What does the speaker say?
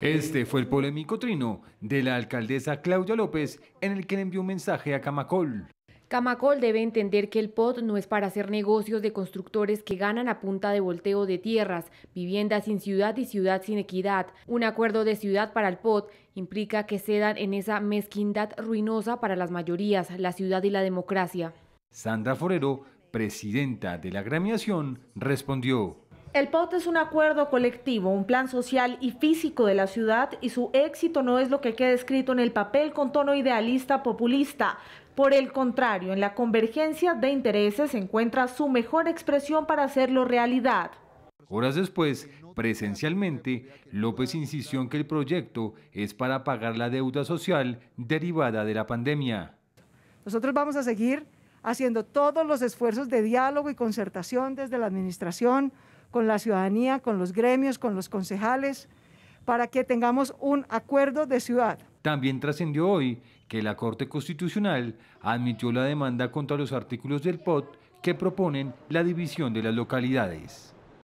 Este fue el polémico trino de la alcaldesa Claudia López en el que le envió un mensaje a Camacol. Camacol debe entender que el POT no es para hacer negocios de constructores que ganan a punta de volteo de tierras, vivienda sin ciudad y ciudad sin equidad. Un acuerdo de ciudad para el POT implica que cedan en esa mezquindad ruinosa para las mayorías, la ciudad y la democracia. Sandra Forero, presidenta de la gremiación, respondió. El POT es un acuerdo colectivo, un plan social y físico de la ciudad y su éxito no es lo que queda escrito en el papel con tono idealista populista. Por el contrario, en la convergencia de intereses se encuentra su mejor expresión para hacerlo realidad. Horas después, presencialmente, López insistió en que el proyecto es para pagar la deuda social derivada de la pandemia. Nosotros vamos a seguir haciendo todos los esfuerzos de diálogo y concertación desde la administración, con la ciudadanía, con los gremios, con los concejales, para que tengamos un acuerdo de ciudad. También trascendió hoy que la Corte Constitucional admitió la demanda contra los artículos del POT que proponen la división de las localidades.